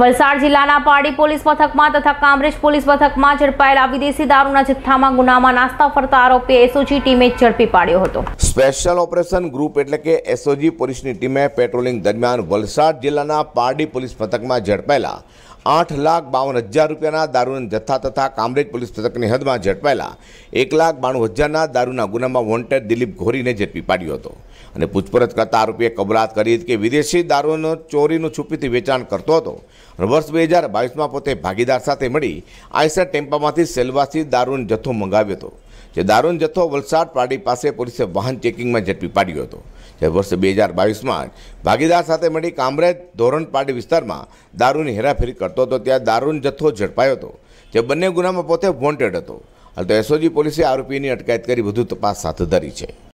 વલસાડ જિલ્લાના પાડી પોલીસ મથકમાં તથા કામરેજ પોલીસ મથકમાં ઝડપાયેલા વિદેશી દારૂના જથ્થામાં ગુનામાં નાસ્તા ફરતા આરોપી એસઓજી ટીમે ઝડપી પાડ્યો હતો સ્પેશિયલ ઓપરેશન ગ્રુપ એટલે કે એસઓજી પોલીસની ટીમે પેટ્રોલિંગ દરમિયાન વલસાડ જિલ્લાના પારડી પોલીસ મથકમાં ઝડપાયેલા આઠ લાખ બાવન હજાર રૂપિયાના દારૂના જથ્થા તથા કામરેજ પોલીસ મથકની હદમાં ઝડપાયેલા એક લાખ બાણું હજારના દારૂના ગુનામાં વોન્ટેડ દિલીપ ઘોરીને ઝડપી પાડ્યો હતો અને પૂછપરછ કરતા આરોપીએ કબૂલાત કરી કે વિદેશી દારૂનો ચોરીનું છુપીથી વેચાણ કરતો હતો અને વર્ષ બે હજાર બાવીસમાં પોતે ભાગીદાર સાથે મળી આઈસર ટેમ્પામાંથી સેલવાસી દારૂનો જથ્થો મંગાવ્યો હતો જે દારૂનો જથ્થો વલસાડ પાડી પાસે પોલીસે વાહન ચેકિંગમાં ઝડપી પાડ્યો હતો જે વર્ષ બે હજાર બાવીસમાં ભાગીદાર સાથે મળી કામરેજ ધોરણપાડી વિસ્તારમાં દારૂની હેરાફેરી કરતો હતો ત્યાં દારૂનો જથ્થો ઝડપાયો હતો જે બંને ગુનામાં પોતે વોન્ટેડ હતો હાલ તો એસઓજી પોલીસે આરોપીની અટકાયત કરી વધુ તપાસ હાથ ધરી છે